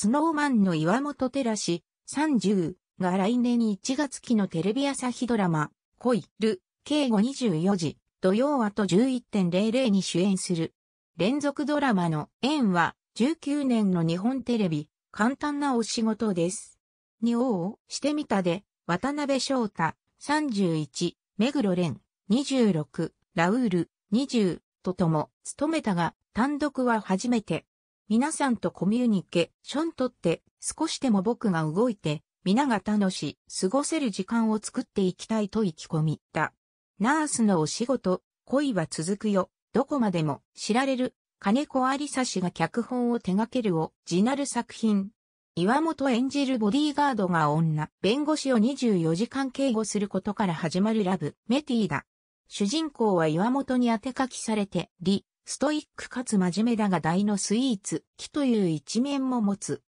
スノーマンの岩本照史30が来年1月期のテレビ朝日ドラマ、恋る、計後24時、土曜あと11.00に主演する。連続ドラマの縁は19年の日本テレビ、簡単なお仕事です。に応してみたで、渡辺翔太、31、目黒蓮、26、ラウール、20、ととも、務めたが、単独は初めて。皆さんとコミュニケーションとって、少しでも僕が動いて、皆が楽し、過ごせる時間を作っていきたいと意気込みだ。ナースのお仕事、恋は続くよ、どこまでも知られる、金子ありさ氏が脚本を手掛けるを、ジナル作品。岩本演じるボディーガードが女、弁護士を24時間警護することから始まるラブ、メティだ。主人公は岩本に当て書きされて、リ、ストイックかつ真面目だが大のスイーツ、木という一面も持つ。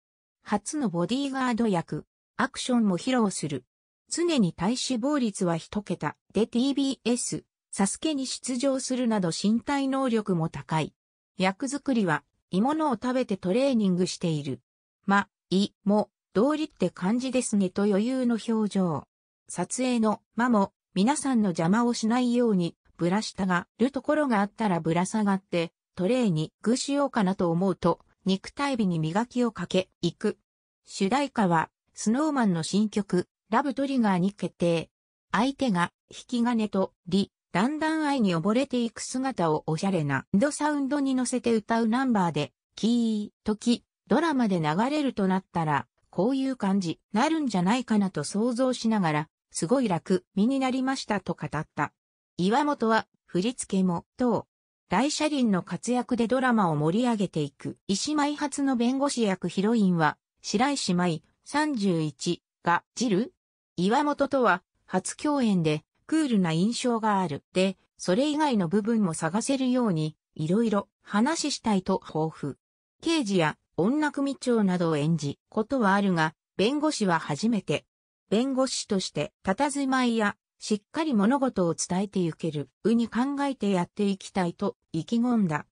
初のボディーガード役、アクションも披露する。常に体脂肪率は一桁で TBS、サスケに出場するなど身体能力も高い。役作りは、芋物を食べてトレーニングしている。ま、い、も、道理って感じですねと余裕の表情。撮影の、まも、皆さんの邪魔をしないように、ぶら下がるところがあったらぶら下がって、トレーに具しようかなと思うと、肉体美に磨きをかけ、行く。主題歌は、スノーマンの新曲、ラブトリガーに決定。相手が、引き金と、リ、だんだん愛に溺れていく姿をおしゃれなドサウンドに乗せて歌うナンバーで、キー、時、ドラマで流れるとなったら、こういう感じ、なるんじゃないかなと想像しながら、すごい楽、身になりましたと語った。岩本は振り付けも等、大車輪の活躍でドラマを盛り上げていく。石舞初の弁護士役ヒロインは白石舞31がジル岩本とは初共演でクールな印象がある。で、それ以外の部分も探せるようにいろいろ話したいと抱負。刑事や女組長などを演じことはあるが、弁護士は初めて。弁護士として、佇まいやしっかり物事を伝えてゆける、うに考えてやっていきたいと意気込んだ。